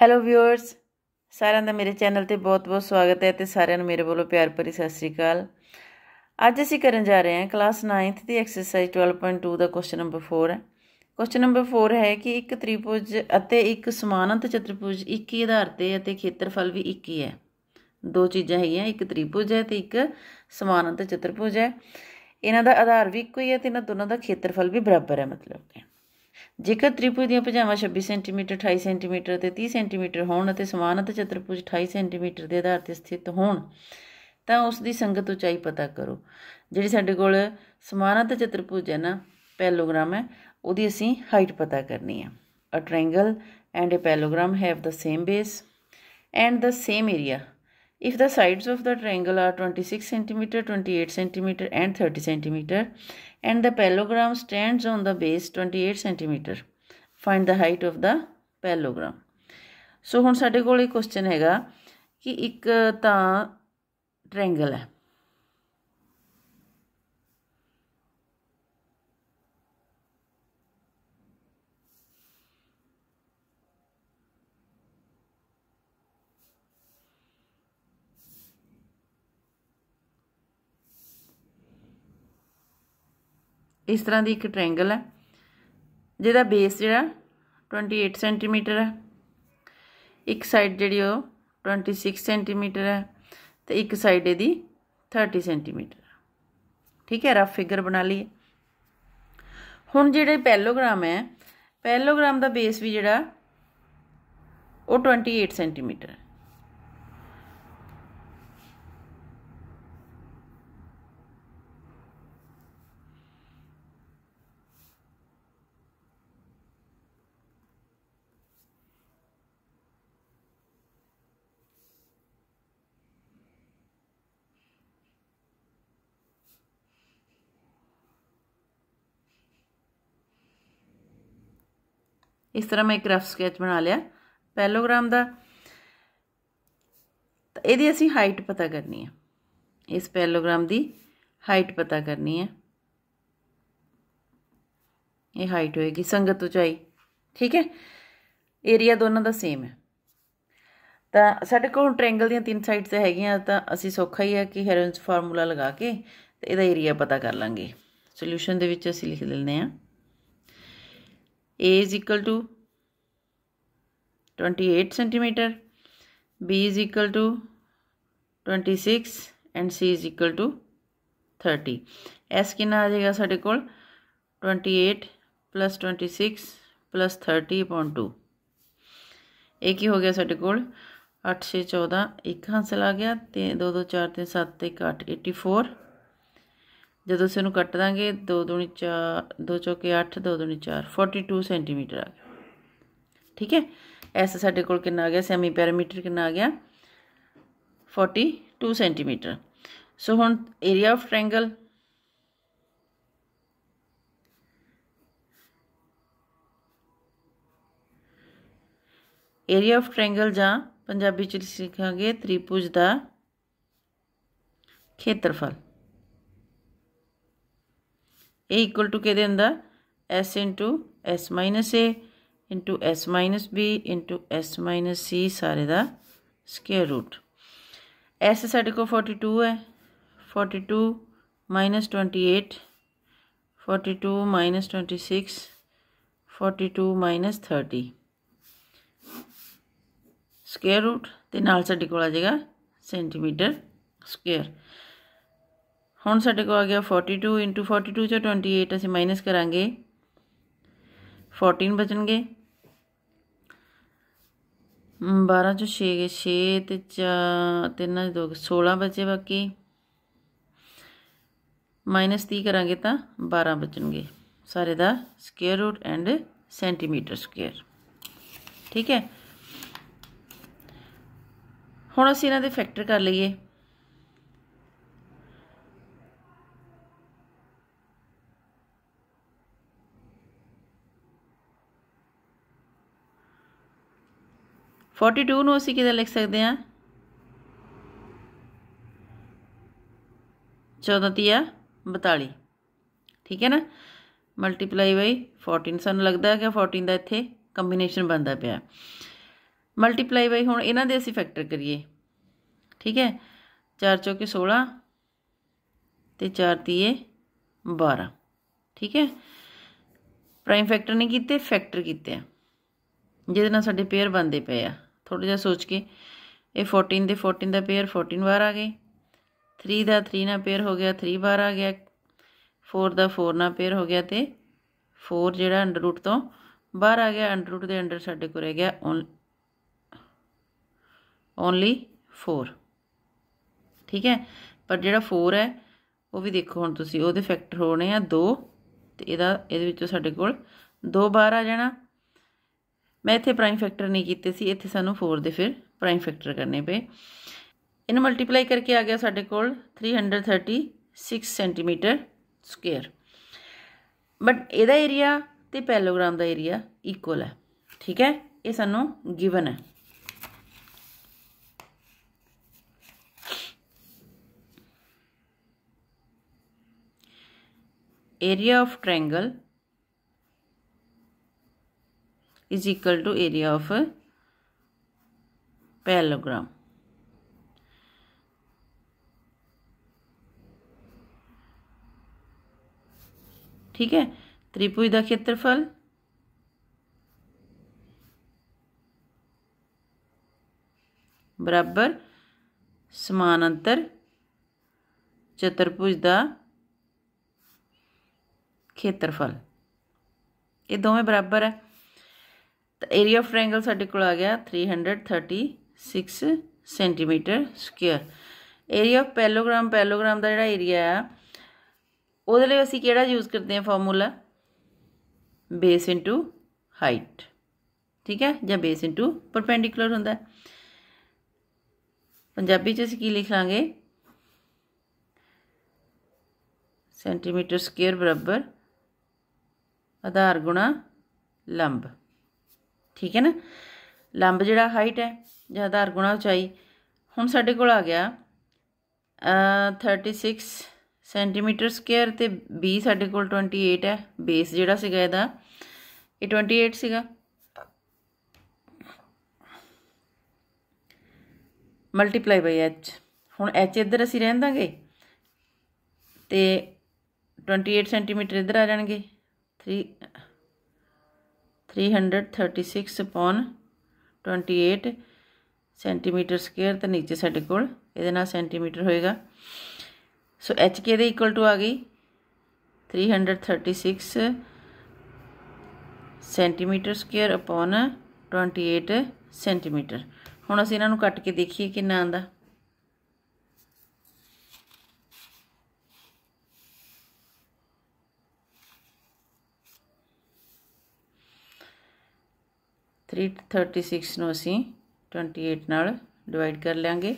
Hello viewers ਸਾਰਿਆਂ ਦਾ ਮੇਰੇ channel ਤੇ ਬਹੁਤ-ਬਹੁਤ ਸਵਾਗਤ ਹੈ ਤੇ ਸਾਰਿਆਂ ਨੂੰ ਮੇਰੇ ਵੱਲੋਂ ਪਿਆਰ ਭਰੀ ਸਤਿ ਸ੍ਰੀ ਅਕਾਲ ਅੱਜ ਅਸੀਂ ਕਰਨ ਜਾ ਰਹੇ ਹਾਂ ਕਲਾਸ 9th ਦੀ ਐਕਸਰਸਾਈਜ਼ 12.2 ਦਾ ਕੁਐਸਚਨ ਨੰਬਰ 4 ਹੈ ਕੁਐਸਚਨ ਨੰਬਰ 4 ਹੈ ਕਿ ਇੱਕ ਤ੍ਰਿਭੁਜ ਅਤੇ ਇੱਕ ਸਮਾਨੰਤ ਚਤੁਰਭੁਜ ਇੱਕ ਹੀ ਆਧਾਰ ਤੇ ਅਤੇ ਖੇਤਰਫਲ ਵੀ ਇੱਕ ਹੀ ਹੈ ਦੋ ਚੀਜ਼ਾਂ ਹੈਗੀਆਂ ਇੱਕ ਤ੍ਰਿਭੁਜ ਹੈ ਤੇ ਇੱਕ ਸਮਾਨੰਤ ਚਤੁਰਭੁਜ ਹੈ ਇਹਨਾਂ ਦਾ ਆਧਾਰ ਵੀ ਇੱਕੋ ਹੀ ਹੈ ਤੇ ਇਹਨਾਂ ਦੋਨਾਂ ਦਾ ਖੇਤਰਫਲ ਵੀ ਬਰਾਬਰ ਹੈ ਮਤਲਬ ਕਿ ਜੇਕਰ ਤ੍ਰਿਭੁਜ ਦੀਆਂ ਭੁਜਾਵਾਂ 26 ਸੈਂਟੀਮੀਟਰ 28 ਸੈਂਟੀਮੀਟਰ ਤੇ 30 ਸੈਂਟੀਮੀਟਰ ਹੋਣ ਅਤੇ ਸਮਾਨ ਅਤੇ ਚਤੁਰਭੁਜ 28 ਸੈਂਟੀਮੀਟਰ ਦੇ ਆਧਾਰ ਤੇ ਸਥਿਤ ਹੋਣ ਤਾਂ ਉਸ ਦੀ ਸੰਗਤ ਉਚਾਈ ਪਤਾ ਕਰੋ ਜਿਹੜੀ ਸਾਡੇ ਕੋਲ ਸਮਾਨ ਅਤੇ ਚਤੁਰਭੁਜ ਹੈ ਨਾ ਪੈਲੋਗ੍ਰਾਮ ਹੈ ਉਹਦੀ ਅਸੀਂ ਹਾਈਟ ਪਤਾ ਕਰਨੀ ਹੈ a triangle and a parallelogram have the same base and the same area If the sides of the triangle are 26 centimetre 28 centimetre and 30 centimetre and the parallelogram stands on the base 28 cm find the height of the so hun sade kol ek question hai ga ki ek ta triangle hai ਇਸ ਤਰ੍ਹਾਂ ਦੀ ਇੱਕ triangle ਹੈ ਜਿਹਦਾ base ਜਿਹੜਾ 28 centimetre ਹੈ ਇੱਕ side ਜਿਹੜੀ ਉਹ 26 ਸੈਂਟੀਮੀਟਰ ਹੈ ਤੇ ਇੱਕ ਸਾਈਡ ਇਹਦੀ 30 ਸੈਂਟੀਮੀਟਰ ਠੀਕ ਹੈ ਰਫ ਫਿਗਰ ਬਣਾ ਲਈ ਹੁਣ ਜਿਹੜੇ ਪੈਲੋਗ੍ਰਾਮ ਹੈ ਪੈਲੋਗ੍ਰਾਮ ਦਾ ਬੇਸ ਵੀ ਜਿਹੜਾ ਉਹ 28 ਸੈਂਟੀਮੀਟਰ ਹੈ ਇਸ ਤਰ੍ਹਾਂ ਮੈਂ ਇੱਕ ਰਫ ਸਕੈਚ ਬਣਾ ਲਿਆ ਪੈਲੋਗ੍ਰਾਮ ਦਾ ਤਾਂ ਇਹਦੀ ਅਸੀਂ ਹਾਈਟ ਪਤਾ ਕਰਨੀ ਹੈ ਇਸ ਪੈਲੋਗ੍ਰਾਮ ਦੀ ਹਾਈਟ ਪਤਾ ਕਰਨੀ ਹੈ ਇਹ ਹਾਈਟ ਹੋਏਗੀ ਸੰਗਤ ਉਚਾਈ ਠੀਕ ਹੈ ਏਰੀਆ ਦੋਨਾਂ ਦਾ ਸੇਮ ਹੈ ਤਾਂ ਸਾਡੇ ਕੋਲ ਟ੍ਰਾਇੰਗਲ ਦੀਆਂ ਤਿੰਨ ਸਾਈਡਸ ਹੈਗੀਆਂ ਤਾਂ ਅਸੀਂ ਸੌਖਾ ਹੀ ਹੈ ਕਿ ਹੈਰਨਸ ਫਾਰਮੂਲਾ ਲਗਾ ਕੇ ਤੇ ਇਹਦਾ ਏਰੀਆ ਪਤਾ ਕਰ ਲਾਂਗੇ ਸੋਲੂਸ਼ਨ ਦੇ ਵਿੱਚ ਅਸੀਂ ਲਿਖ ਲੈਂਦੇ ਹਾਂ a is equal to twenty eight centimetre b is equal to twenty six and c is equal to thirty s कि आ जाएगा साढ़े को twenty eight plus twenty six plus thirty upon two एक ही हो गया साढ़े को अठ छे चौदह एक हासिल आ गया तीन दो दो चार तीन सत्त एक अठ एटी फोर ਜਦੋਂ ਅਸੀਂ ਉਹਨੂੰ ਕੱਟ ਦਾਂਗੇ 2 2 4 2 ਚੌਕੇ 8 2 2 4 42 ਸੈਂਟੀਮੀਟਰ ਆ ਗਿਆ ਠੀਕ ਹੈ ਐਸ ਸਾਡੇ ਕੋਲ ਕਿੰਨਾ ਆ ਗਿਆ ਸੈਮੀ ਪੈਰਾਮੀਟਰ ਕਿੰਨਾ ਆ ਗਿਆ 42 ਸੈਂਟੀਮੀਟਰ ਸੋ ਹੁਣ area of triangle area of triangle ਜਾਂ ਪੰਜਾਬੀ ਚ ਲਿਖਾਂਗੇ ਤ੍ਰਿਭੁਜ ਦਾ ਖੇਤਰਫਲ ए इक्वल टू के दे s into s minus a into s minus b into s minus c सारे का स्केयर रूट एस साढ़े को फोर्टी टू है forty two minus twenty eight forty two minus twenty six forty two minus thirty square root तो नाल साढ़े को आ जाएगा सेंटीमीटर स्केयर ਹੁਣ ਸਾਡੇ ਕੋਲ ਆ ਗਿਆ 42 42 ਚੋਂ 28 ਅਸੀਂ ਮਾਈਨਸ ਕਰਾਂਗੇ 14 ਬਚਣਗੇ 12 ਚੋਂ 6 ਗਏ 6 ਤੇ 3 ਦੇ 2 16 ਬਚੇ ਬਾਕੀ ਮਾਈਨਸ 30 ਕਰਾਂਗੇ ਤਾਂ 12 ਬਚਣਗੇ ਸਾਰੇ ਦਾ square root and centimetre square ਠੀਕ ਹੈ ਹੁਣ ਅਸੀਂ ਇਹਨਾਂ ਦੇ ਫੈਕਟਰ ਕਰ ਲਈਏ 42 ਨੂੰ ਅਸੀਂ ਕਿਦਾਂ ਲਿਖ ਸਕਦੇ ਹਾਂ 14 ਤੀਆ 42 ਠੀਕ ਹੈ ਨਾ ਮਲਟੀਪਲਾਈ ਬਾਈ 14 ਸਾਨੂੰ ਲੱਗਦਾ ਹੈ ਕਿ 14 ਦਾ ਇੱਥੇ ਕੰਬੀਨੇਸ਼ਨ ਬਣਦਾ ਪਿਆ ਮਲਟੀਪਲਾਈ ਬਾਈ ਹੁਣ ਇਹਨਾਂ ਦੇ ਅਸੀਂ ਫੈਕਟਰ ਕਰੀਏ ਠੀਕ ਹੈ 4 ਚੌਕੇ 16 ਤੇ 4 ਤੀਏ 12 ਠੀਕ ਹੈ ਪ੍ਰਾਈਮ ਫੈਕਟਰ ਨਹੀਂ ਕੀਤੇ ਫੈਕਟਰ ਕੀਤੇ ਆ ਜਿਹਦੇ ਨਾਲ ਸਾਡੇ ਪੇਅਰ ਬਣਦੇ ਪਏ ਆ ਥੋੜਾ ਜਿਹਾ ਸੋਚ ਕੇ ਇਹ 14 ਦੇ 14 ਦਾ ਪੇਅਰ 14 ਵਾਰ ਆ ਗਏ 3 ਦਾ 3 ਨਾਲ ਪੇਅਰ ਹੋ ਗਿਆ 3 ਵਾਰ ਆ ਗਿਆ 4 ਦਾ 4 ਨਾਲ ਪੇਅਰ ਹੋ ਗਿਆ ਤੇ 4 ਜਿਹੜਾ ਅੰਡਰ ਰੂਟ ਤੋਂ ਬਾਹਰ ਆ ਗਿਆ ਅੰਡਰ ਰੂਟ ਦੇ ਅੰਡਰ ਸਾਡੇ ਕੋਲ ਰਹਿ ਗਿਆ ਓਨਲੀ 4 ਠੀਕ ਹੈ ਪਰ ਜਿਹੜਾ 4 ਹੈ ਉਹ ਵੀ ਦੇਖੋ ਹੁਣ ਤੁਸੀਂ ਉਹਦੇ ਫੈਕਟਰ ਹੋਣੇ ਆ 2 ਤੇ ਇਹਦਾ ਇਹਦੇ ਵਿੱਚੋਂ ਸਾਡੇ ਕੋਲ 2 ਬਾਹਰ ਆ ਜਾਣਾ ਮੈਂ ਇੱਥੇ ਪ੍ਰਾਈਮ ਫੈਕਟਰ ਨਹੀਂ ਕੀਤੇ ਸੀ ਇੱਥੇ ਸਾਨੂੰ 4 ਦੇ ਫਿਰ ਪ੍ਰਾਈਮ ਫੈਕਟਰ ਕਰਨੇ ਪਏ ਇਹਨੂੰ ਮਲਟੀਪਲਾਈ ਕਰਕੇ ਆ ਗਿਆ ਸਾਡੇ ਕੋਲ 336 ਸੈਂਟੀਮੀਟਰ ਸਕੁਅਰ ਬਟ ਇਹਦਾ ਏਰੀਆ ਤੇ ਪੈਲੋਗ੍ਰਾਮ ਦਾ ਏਰੀਆ ਇਕੁਅਲ ਹੈ ਠੀਕ ਹੈ ਇਹ ਸਾਨੂੰ ਗਿਵਨ ਹੈ area of triangle is equal to area of a parallelogram. ठीक है त्रिभुज का क्षेत्रफल बराबर समानांतर चतुर्भुज का क्षेत्रफल ये दोवें बराबर है ਤਾਂ ਏਰੀਆ ਆਫ ਟ੍ਰਾਇੰਗਲ ਸਾਡੇ ਕੋਲ ਆ ਗਿਆ 336 centimetre square area of parallelogram parallelogram ਦਾ ਜਿਹੜਾ ਏਰੀਆ ਆ ਉਹਦੇ ਲਈ ਅਸੀਂ ਕਿਹੜਾ ਯੂਜ਼ ਕਰਦੇ ਹਾਂ ਫਾਰਮੂਲਾ ਬੇਸ ਇਨਟੂ ਹਾਈਟ ਠੀਕ ਹੈ ਜਾਂ ਬੇਸ ਇਨਟੂ ਪਰਪੈਂਡੀਕੂਲਰ ਹੁੰਦਾ ਪੰਜਾਬੀ ਚ ਅਸੀਂ ਕੀ ਲਿਖਾਂਗੇ ਸੈਂਟੀਮੀਟਰ ਸਕੁਅਰ ਬਰਾਬਰ ਆਧਾਰ ਗੁਣਾ ਲੰਬ ਠੀਕ ਹੈ ਨਾ ਲੰਬ ਜਿਹੜਾ ਹਾਈਟ ਹੈ ਜਾਂ ਆਧਾਰ ਗੁਣਾ ਉਚਾਈ ਹੁਣ ਸਾਡੇ ਕੋਲ ਆ ਗਿਆ 36 ਸੈਂਟੀਮੀਟਰ ਸਕੁਅਰ ਤੇ b ਸਾਡੇ ਕੋਲ 28 ਹੈ ਬੇਸ ਜਿਹੜਾ ਸੀਗਾ ਇਹਦਾ ਇਹ 28 ਸੀਗਾ ਮਲਟੀਪਲਾਈ ਬਾਈ h ਹੁਣ h ਇੱਧਰ ਅਸੀਂ ਰਹਿਣ ਦਾਂਗੇ ਤੇ 28 ਸੈਂਟੀਮੀਟਰ ਇੱਧਰ ਆ ਜਾਣਗੇ 3 336 upon 28 ਸੈਂਟੀਮੀਟਰ ਸਕੁਅਰ ਤੇ ਨੀਚੇ ਸਾਡੇ ਕੋਲ ਇਹਦੇ ਨਾਲ ਸੈਂਟੀਮੀਟਰ ਹੋਏਗਾ ਸੋ ਐਚ ਕੇ ਦੇ ਇਕੁਅਲ ਟੂ ਆ ਗਈ 336 ਸੈਂਟੀਮੀਟਰ ਸਕੁਅਰ ਅਪਨ 28 ਸੈਂਟੀਮੀਟਰ ਹੁਣ ਅਸੀਂ ਇਹਨਾਂ ਨੂੰ ਕੱਟ ਕੇ ਦੇਖੀਏ ਕਿੰਨਾ ਆਂਦਾ 336 ਨੂੰ ਅਸੀਂ 28 ਨਾਲ ਡਿਵਾਈਡ ਕਰ ਲਾਂਗੇ